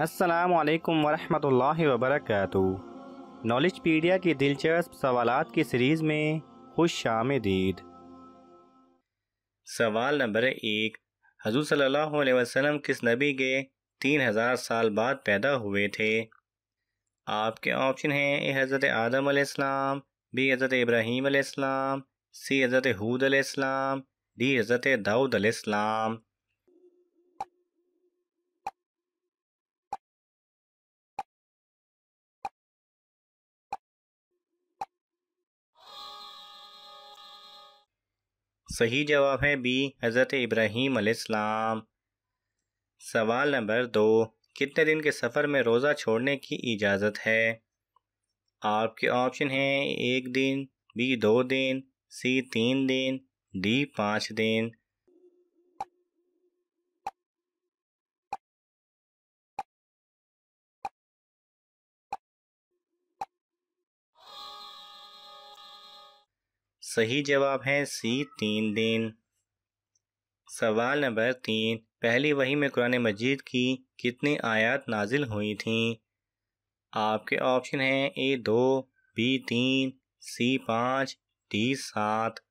असलकम वरहमल वबरक नॉलेज पीडिया की दिलचस्प सवाल की सीरीज़ में खुश आमदीद सवाल नंबर एक हजूर सल्लल्लाहु अलैहि वसल्लम किस नबी के तीन हज़ार साल बाद पैदा हुए थे आपके ऑप्शन हैं ए हज़रत आदम अलैहिस्सलाम, बी हज़रत इब्राहीम अलैहिस्सलाम, सी हज़रत हूद अलैहिस्सलाम, डी हज़रत दाऊद अलैहिस्सलाम। सही जवाब है बी हज़रत इब्राहीम अलैहिस्सलाम सवाल नंबर दो कितने दिन के सफ़र में रोज़ा छोड़ने की इजाज़त है आपके ऑप्शन हैं एक दिन बी दो दिन सी तीन दिन डी पाँच दिन सही जवाब है सी तीन दिन सवाल नंबर तीन पहली वही में कुरान मजीद की कितनी आयत नाजिल हुई थीं आपके ऑप्शन हैं ए दो बी तीन सी पाँच डी सात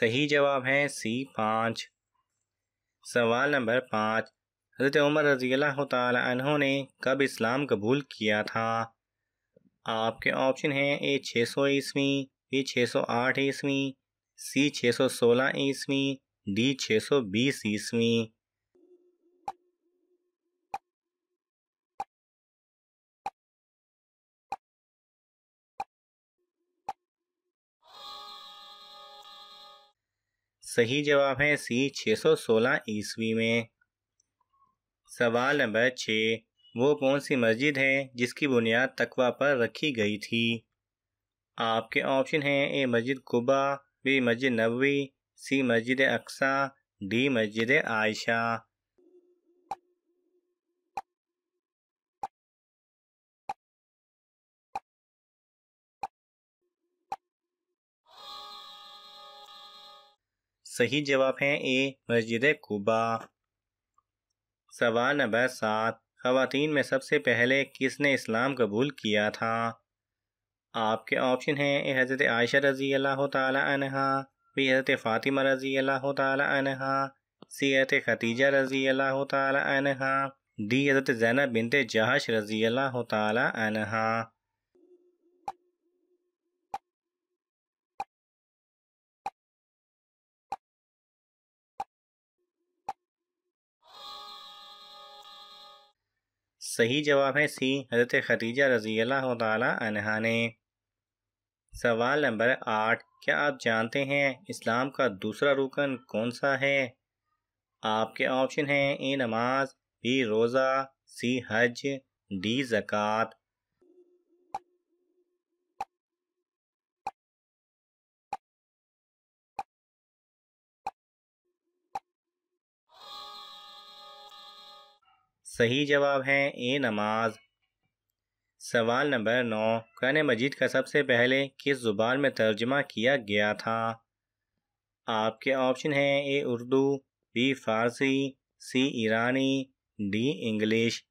सही जवाब है सी पाँच सवाल नंबर पाँच हज़रत उमर रजी अल्लाह तहों ने कब इस्लाम कबूल किया था आपके ऑप्शन हैं ए छः सौ ईस्वी बी छः सौ आठ ईस्वी सी छः सौ सोलह ईस्वी डी छः सौ बीस ईस्वी सही जवाब है सी 616 ईस्वी में सवाल नंबर छः वो कौन सी मस्जिद है जिसकी बुनियाद तकवा पर रखी गई थी आपके ऑप्शन हैं ए मस्जिद कुबा बी मस्जिद नबी सी मस्जिद अक्सा डी मस्जिद आयशा सही जवाब है ए मस्जिद कुबा सवाल नंबर सात खातन में सबसे पहले किसने इस्लाम कबूल किया था आपके ऑप्शन हैं ए हज़रत आयशा रज़ी अल्लाह तहा बी हज़रत फ़ातिमा रज़ी अल्लाह तहा सी हज़रत खतीजा रज़ी अल्लाह तहा डी हज़रत जैनब बिनते जहाश रज़ी अल्लाह तहा सही जवाब है सी हज़रत खदीजा रजी अल्लाह तहा ने सवाल नंबर आठ क्या आप जानते हैं इस्लाम का दूसरा रुकन कौन सा है आपके ऑप्शन हैं ए नमाज बी रोज़ा सी हज डी ज़क़़त सही जवाब है ए नमाज सवाल नंबर नौ कुरान मजीद का सबसे पहले किस ज़ुबान में तर्जमा किया गया था आपके ऑप्शन हैं A Urdu B Farsi C ईरानी डी इंग्लिश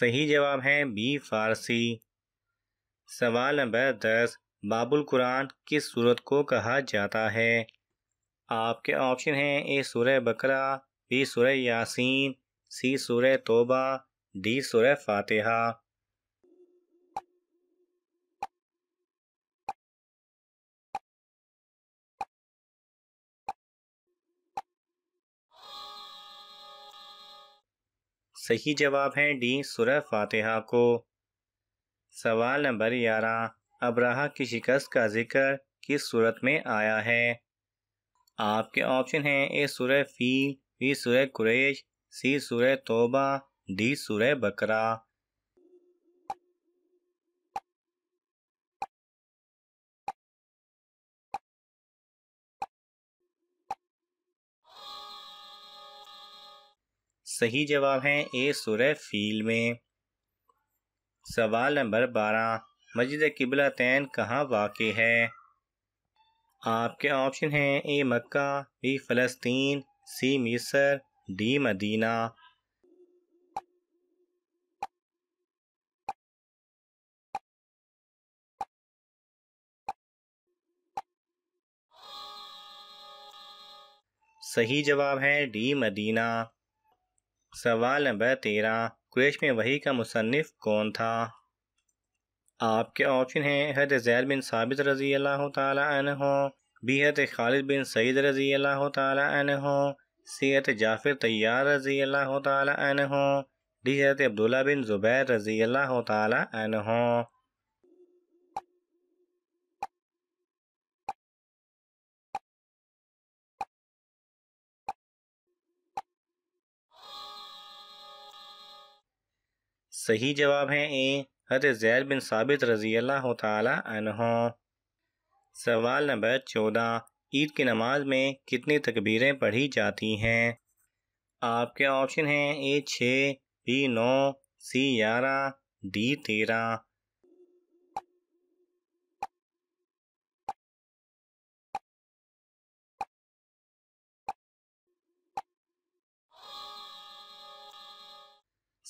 सही जवाब है बी फारसी सवाल नंबर दस बाबुल कुरान किस सूरत को कहा जाता है आपके ऑप्शन हैं ए सूर्य बकरा बी सूर्य यासीन सी सूर्य तोबा डी सूर्य फातिहा सही जवाब है डी सूर्य फातिहा को सवाल नंबर ग्यारह अब्राहा की शिकस्त का जिक्र किस सूरत में आया है आपके ऑप्शन हैं ए सूर्य फील बी सूर्य कुरेश सी सूर्य तोबा डी सूर्य बकरा सही जवाब है ए सूर्य फील में सवाल नंबर बारह मस्जिद किबला तैन कहाँ वाक़ है आपके ऑप्शन हैं ए मक्का बी फ़लस्तीन सी मिसर डी मदीना सही जवाब है डी मदीना सवाल नंबर तेरह कुरैश में वही का मुसनफ़ कौन था आपके ऑप्शन हैं हजरत जैद बिन साबित रज़ी अल्लाह तहो बी हजरत खालिद बिन सईद रज़ी अल्लाह तहो सी हजरत जाफिर तैयार रज़ी अल्लाह तहो डी हजरत अब्दुल्ला बिन ज़ुबैर रज़ी अल्लाह तहो सही जवाब है ए हज जैद बिन साबित रजी अल्लाह तहो सवाल नंबर चौदह ईद की नमाज में कितनी तकबीरें पढ़ी जाती हैं आपके ऑप्शन हैं ए छः बी नौ सी ग्यारह डी तेरह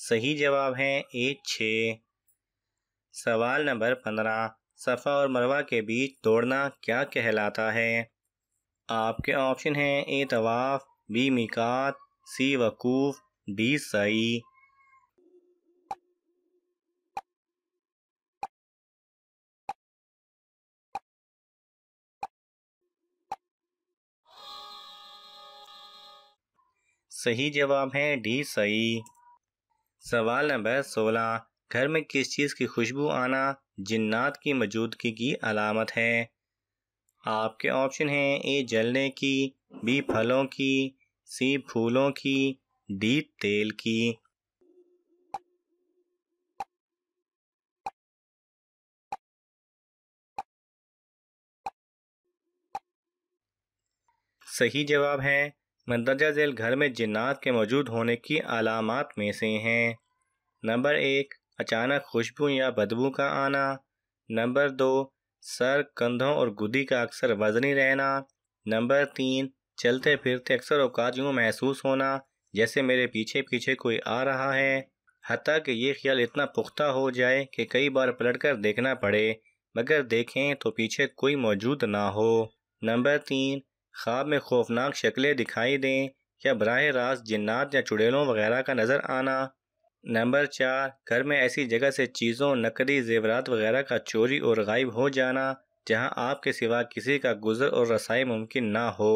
सही जवाब है ए छ सवाल नंबर पंद्रह सफ़ा और मरवा के बीच दौड़ना क्या कहलाता है आपके ऑप्शन हैं ए तवाफ़ बी मिकात सी वकूफ़ डी सई सही जवाब है डी सही सवाल नंबर सोलह घर में किस चीज़ की खुशबू आना जिन्नात की मौजूदगी की अलामत है आपके ऑप्शन हैं ए जलने की बी फलों की सी फूलों की डी तेल की सही जवाब है मंदरजा झेल घर में जिन्नात के मौजूद होने की अलामत में से हैं नंबर एक अचानक खुशबू या बदबू का आना नंबर दो सर कंधों और गुदी का अक्सर वजनी रहना नंबर तीन चलते फिरते अक्सर अवकात यूँ महसूस होना जैसे मेरे पीछे पीछे कोई आ रहा है हती कि ये ख्याल इतना पुख्ता हो जाए कि कई बार पलट कर देखना पड़े मगर देखें तो पीछे कोई मौजूद ना हो नंबर तीन ख्वाब में खौफनाक शक्लें दिखाई दें या बरह रास्त जन्ात या चुड़ैलों वगैरह का नज़र आना नंबर चार घर में ऐसी जगह से चीज़ों नकदी जेवरात वगैरह का चोरी और गायब हो जाना जहां आपके सिवा किसी का गुजर और रसाई मुमकिन ना हो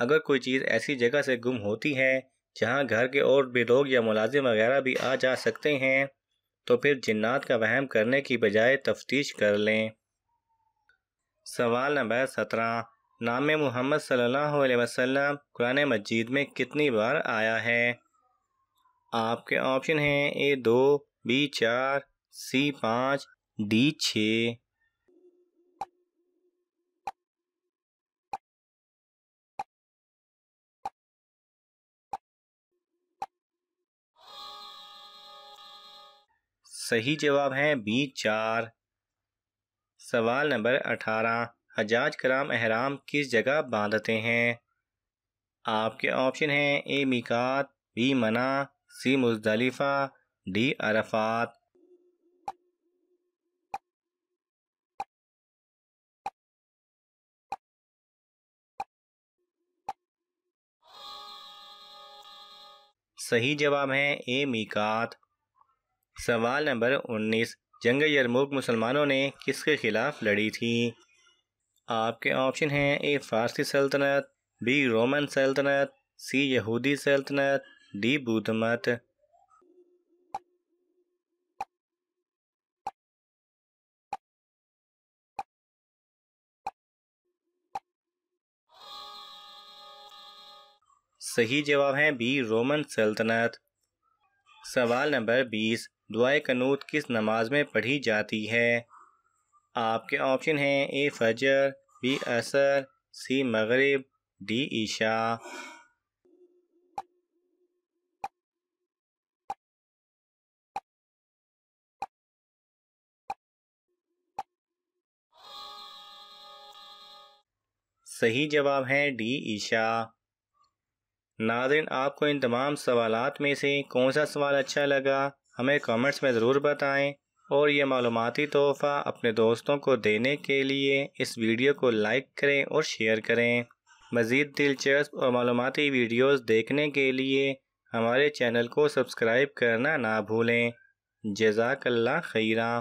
अगर कोई चीज़ ऐसी जगह से गुम होती है जहां घर के और भी लोग या मुलाजिम वगैरह भी आ जा सकते हैं तो फिर जन्ात का वहम करने की बजाय तफ्तीश कर लें सवाल नंबर सत्रह नाम मोहम्मद सल्लल्लाहु वसल्लम कुरान मजीद में कितनी बार आया है आपके ऑप्शन हैं ए दो बी चार सी पाँच डी छ सही जवाब है बी चार सवाल नंबर अठारह हजाज कराम अहराम किस जगह बांधते हैं आपके ऑप्शन हैं ए मिकात बी मना सी मुजलिफ़ा डी अरफात सही जवाब है ए मिकात सवाल नंबर 19 जंग यरमुख मुसलमानों ने किसके खिलाफ लड़ी थी आपके ऑप्शन हैं ए फारसी सल्तनत बी रोमन सल्तनत सी यहूदी सल्तनत डी बुद्ध मत सही जवाब है बी रोमन सल्तनत सवाल नंबर बीस दुआ कनूत किस नमाज में पढ़ी जाती है आपके ऑप्शन हैं ए फजर बी असर सी मगरिब डी ईशा सही जवाब है डी ईशा नादिन आपको इन तमाम सवालात में से कौन सा सवाल अच्छा लगा हमें कमेंट्स में ज़रूर बताएं और ये मालूमती तोहफ़ा अपने दोस्तों को देने के लिए इस वीडियो को लाइक करें और शेयर करें मज़ीद दिलचस्प और मालूमती वीडियोज़ देखने के लिए हमारे चैनल को सब्सक्राइब करना ना भूलें जजाकल्ला खीरा